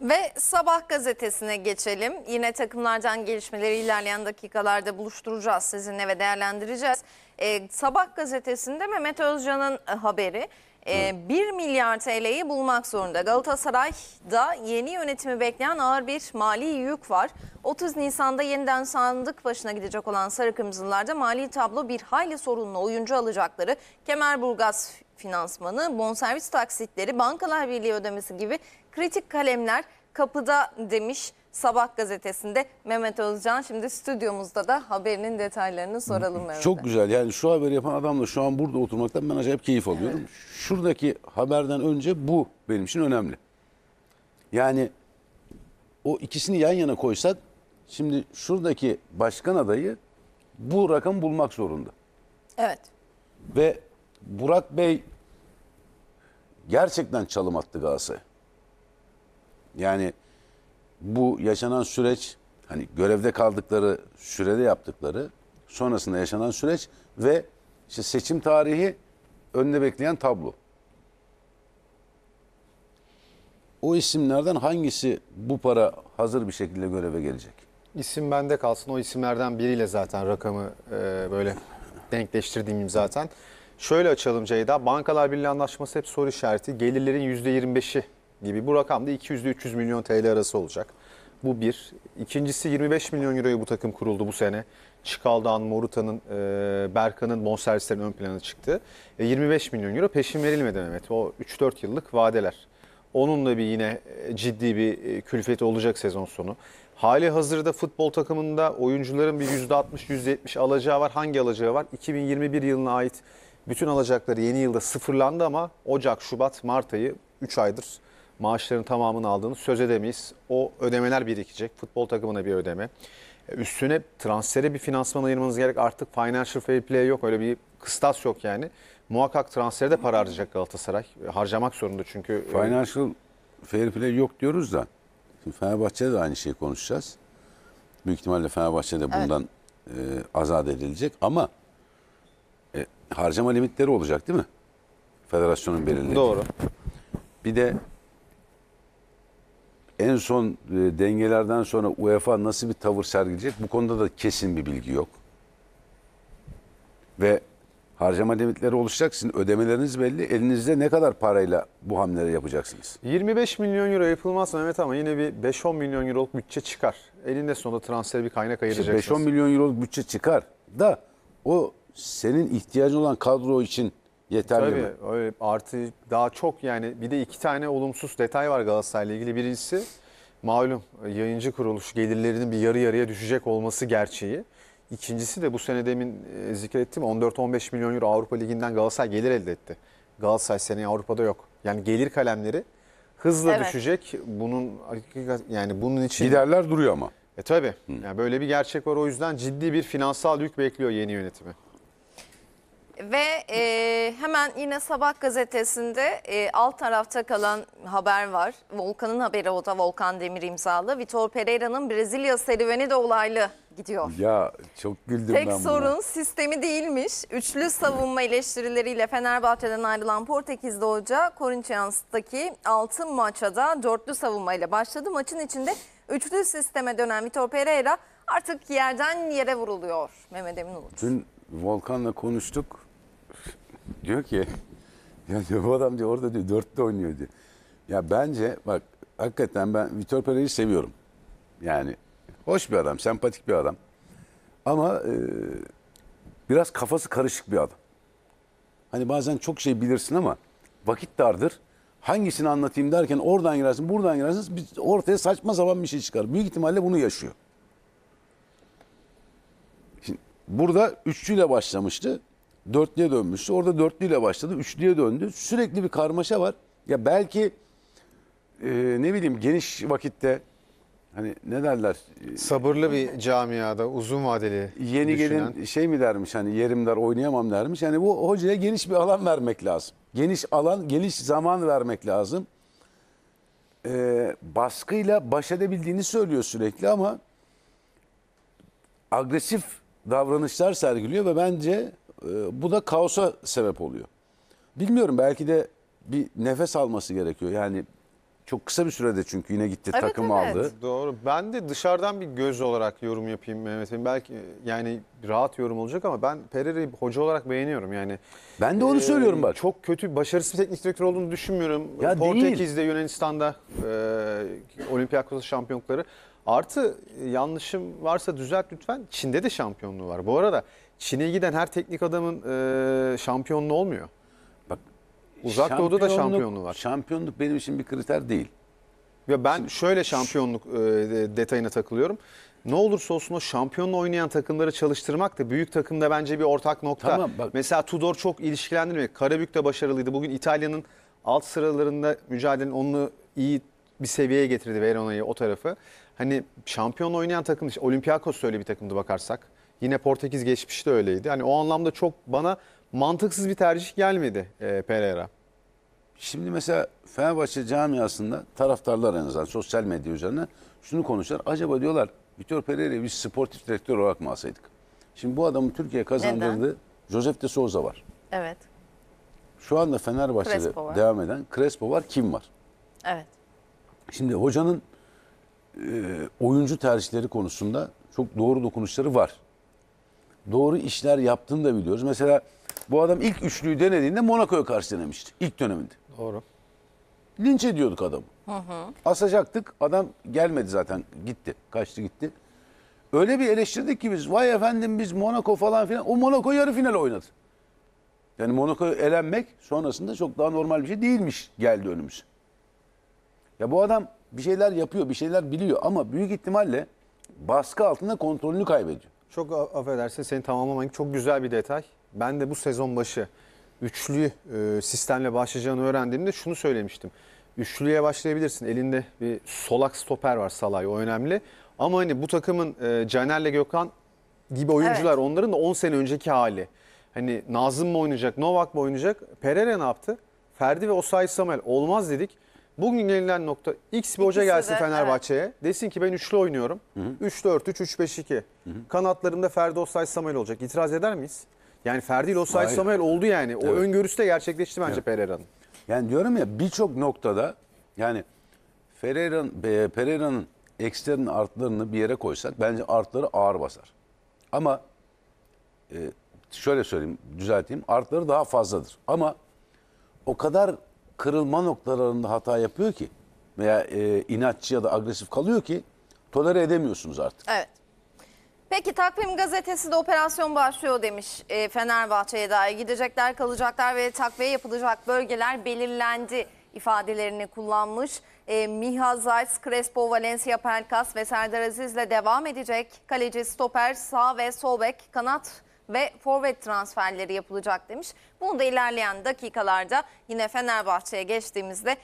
Ve Sabah gazetesine geçelim. Yine takımlardan gelişmeleri ilerleyen dakikalarda buluşturacağız sizinle ve değerlendireceğiz. Ee, Sabah gazetesinde Mehmet Özcan'ın e, haberi. Ee, 1 milyar TL'yi bulmak zorunda. Galatasaray'da yeni yönetimi bekleyen ağır bir mali yük var. 30 Nisan'da yeniden sandık başına gidecek olan Sarı Kırmızılılar'da mali tablo bir hayli sorunlu oyuncu alacakları. Kemerburgaz finansmanı, bonservis taksitleri, bankalar birliği ödemesi gibi kritik kalemler kapıda demiş Sabah gazetesinde Mehmet Özcan. Şimdi stüdyomuzda da haberinin detaylarını soralım Mehmet'e. Çok güzel yani şu haberi yapan adamla şu an burada oturmaktan ben acayip keyif alıyorum. Evet. Şuradaki haberden önce bu benim için önemli. Yani o ikisini yan yana koysak şimdi şuradaki başkan adayı bu rakam bulmak zorunda. Evet. Ve Burak Bey gerçekten çalım attı Galatasaray. Yani bu yaşanan süreç hani görevde kaldıkları sürede yaptıkları sonrasında yaşanan süreç ve işte seçim tarihi önüne bekleyen tablo. O isimlerden hangisi bu para hazır bir şekilde göreve gelecek? İsim bende kalsın. O isimlerden biriyle zaten rakamı e, böyle denkleştirdiğim zaten. Şöyle açalım Ceyda. Bankalar Birliği anlaşması hep soru işareti. Gelirlerin %25'i gibi. Bu rakamda 200-300 milyon TL arası olacak. Bu bir. İkincisi 25 milyon euroyu bu takım kuruldu bu sene. Çıkaldağ'ın, Moruta'nın, e, Berkan'ın bonservislerin ön plana çıktı. 25 e, milyon euro peşin verilmedi Mehmet. O 3-4 yıllık vadeler. Onun da bir yine e, ciddi bir külfeti olacak sezon sonu. Hali hazırda futbol takımında oyuncuların bir %60-%70 alacağı var. Hangi alacağı var? 2021 yılına ait bütün alacakları yeni yılda sıfırlandı ama Ocak, Şubat, Mart ayı 3 aydır maaşların tamamını aldığını söz edemeyiz. O ödemeler birikecek. Futbol takımına bir ödeme. E, üstüne transfere bir finansman ayırmanız gerek. Artık financial fair play yok. Öyle bir kıstas yok yani. Muhakkak transferde de para harcayacak Galatasaray. E, harcamak zorunda çünkü. E, financial fair play yok diyoruz da. Şimdi Fenerbahçe'de de aynı şeyi konuşacağız. Büyük ihtimalle Fenerbahçe'de bundan evet. e, azat edilecek ama e, harcama limitleri olacak değil mi? Federasyonun belirlediği. Doğru. Bir de en son e, dengelerden sonra UEFA nasıl bir tavır sergileyecek? Bu konuda da kesin bir bilgi yok. Ve harcama limitleri oluşacak. Sizin ödemeleriniz belli. Elinizde ne kadar parayla bu hamleleri yapacaksınız? 25 milyon euro yapılmazsa Mehmet ama yine bir 5-10 milyon euroluk bütçe çıkar. Elinde sonunda transfer bir kaynak ayıracaksınız. İşte 5-10 milyon euroluk bütçe çıkar da o senin ihtiyacın olan kadro için yeterli Tabii, mi? Öyle, artı daha çok yani bir de iki tane olumsuz detay var Galatasaray'la ilgili. Birincisi malum yayıncı kuruluş gelirlerinin bir yarı yarıya düşecek olması gerçeği. İkincisi de bu sene demin e, zikrettim 14-15 milyon euro Avrupa Ligi'nden Galatasaray gelir elde etti. Galatasaray seneye Avrupa'da yok. Yani gelir kalemleri hızla evet. düşecek. Bunun yani bunun için giderler duruyor ama. E tabii. Yani böyle bir gerçek var o yüzden ciddi bir finansal yük bekliyor yeni yönetimi. Ve e, hemen yine Sabah gazetesinde e, alt tarafta kalan haber var. Volkan'ın haberi o da Volkan Demir imzalı. Vitor Pereira'nın Brezilya serüveni de olaylı gidiyor. Ya çok güldüm Tek ben Tek sorun sistemi değilmiş. Üçlü savunma eleştirileriyle Fenerbahçe'den ayrılan Portekizli hoca Corinthians'taki altın maça da dörtlü savunmayla başladı. Maçın içinde üçlü sisteme dönen Vitor Pereira artık yerden yere vuruluyor Mehmet Emin Ulut. Dün Volkan'la konuştuk diyor ki ya diyor, bu adam diyor orada diyor dörtte oynuyor diyor. Ya bence bak hakikaten ben Vitor Pereira'yı seviyorum. Yani hoş bir adam, sempatik bir adam. Ama e, biraz kafası karışık bir adam. Hani bazen çok şey bilirsin ama vakit dardır. Hangisini anlatayım derken oradan girersin, buradan girersin. Ortaya saçma sapan bir şey çıkar. Büyük ihtimalle bunu yaşıyor. Şimdi burada üçlüyle başlamıştı dörtlüye dönmüştü. Orada dörtlüyle başladı, üçlüye döndü. Sürekli bir karmaşa var. Ya belki e, ne bileyim geniş vakitte hani ne derler? Sabırlı bir camiada uzun vadeli Yeni düşünen. gelin şey mi dermiş hani yerim der oynayamam dermiş. Yani bu hocaya geniş bir alan vermek lazım. Geniş alan, geniş zaman vermek lazım. E, baskıyla baş edebildiğini söylüyor sürekli ama agresif davranışlar sergiliyor ve bence ee, bu da kaosa sebep oluyor. Bilmiyorum belki de bir nefes alması gerekiyor. Yani çok kısa bir sürede çünkü yine gitti evet, takım evet. aldı. Doğru. Ben de dışarıdan bir göz olarak yorum yapayım Mehmet Bey. Belki yani rahat yorum olacak ama ben Pereira'yı hoca olarak beğeniyorum yani. Ben de onu ee, söylüyorum bak. Çok kötü başarısız bir teknik direktör olduğunu düşünmüyorum. Ya Portekiz'de değil. Yunanistan'da e, Olympiakos şampiyonlukları. Artı yanlışım varsa düzelt lütfen. Çin'de de şampiyonluğu var. Bu arada Çin'e giden her teknik adamın e, şampiyonluğu olmuyor. Bak Uzak Doğu'da da şampiyonluğu var. Şampiyonluk benim için bir kriter değil. Ya ben Şimdi, şöyle şampiyonluk e, detayına takılıyorum. Ne olursa olsun o şampiyonla oynayan takımları çalıştırmak da büyük takımda bence bir ortak nokta. Tamam, bak. Mesela Tudor çok ilişkilendirmiyor. Karabük de başarılıydı. Bugün İtalya'nın alt sıralarında mücadelenin onu iyi bir seviyeye getirdi Verona'yı o tarafı. Hani şampiyon oynayan takım, işte Olympiakos öyle bir takımdı bakarsak. Yine Portekiz geçmişte öyleydi. Hani o anlamda çok bana mantıksız bir tercih gelmedi e, Pereira. Şimdi mesela Fenerbahçe camiasında taraftarlar en azından sosyal medya üzerine şunu konuşuyorlar. Acaba diyorlar Vitor Pereira'yı biz sportif direktör olarak mı alsaydık? Şimdi bu adamı Türkiye kazandırdı. Neden? Josef de Souza var. Evet. Şu anda Fenerbahçe'de devam eden Crespo var. Kim var? Evet. Şimdi hocanın e, oyuncu tercihleri konusunda çok doğru dokunuşları var doğru işler yaptığını da biliyoruz. Mesela bu adam ilk üçlüyü denediğinde Monaco'ya karşı denemişti. ilk döneminde. Doğru. Linç ediyorduk adamı. Hı hı. Asacaktık. Adam gelmedi zaten. Gitti. Kaçtı gitti. Öyle bir eleştirdik ki biz. Vay efendim biz Monaco falan filan. O Monaco yarı final oynadı. Yani Monaco'yu elenmek sonrasında çok daha normal bir şey değilmiş geldi önümüz. Ya bu adam bir şeyler yapıyor, bir şeyler biliyor ama büyük ihtimalle baskı altında kontrolünü kaybediyor. Çok affedersin seni tamamlamak çok güzel bir detay. Ben de bu sezon başı üçlü e, sistemle başlayacağını öğrendiğimde şunu söylemiştim. Üçlüye başlayabilirsin. Elinde bir solak stoper var Salay o önemli. Ama hani bu takımın e, Caner'le Gökhan gibi oyuncular evet. onların da 10 sene önceki hali. Hani Nazım mı oynayacak, Novak mı oynayacak? Pereira ne yaptı? Ferdi ve Osay Samuel olmaz dedik. Bugün gelinen nokta X bir hoca gelsin de, Fenerbahçe'ye. Desin ki ben üçlü oynuyorum. 3-4-3-3-5-2. Kanatlarımda Ferdi Osay Samuel olacak. İtiraz eder miyiz? Yani Ferdi ile Osay Samuel oldu yani. O Evet. öngörüsü de gerçekleşti bence Pereira'nın. Yani diyorum ya birçok noktada yani Ferreira'nın e, Pereira'nın ekstern artlarını bir yere koysak bence artları ağır basar. Ama e, şöyle söyleyeyim, düzelteyim. Artları daha fazladır. Ama o kadar kırılma noktalarında hata yapıyor ki veya e, inatçı ya da agresif kalıyor ki tolere edemiyorsunuz artık. Evet. Peki takvim gazetesi de operasyon başlıyor demiş e, Fenerbahçe'ye dair. Gidecekler kalacaklar ve takviye yapılacak bölgeler belirlendi ifadelerini kullanmış. E, Miha Zayt, Crespo, Valencia, Pelkas ve Serdar Aziz'le devam edecek. Kaleci, stoper, sağ ve sol bek, kanat ve forvet transferleri yapılacak demiş. Bunu da ilerleyen dakikalarda yine Fenerbahçe'ye geçtiğimizde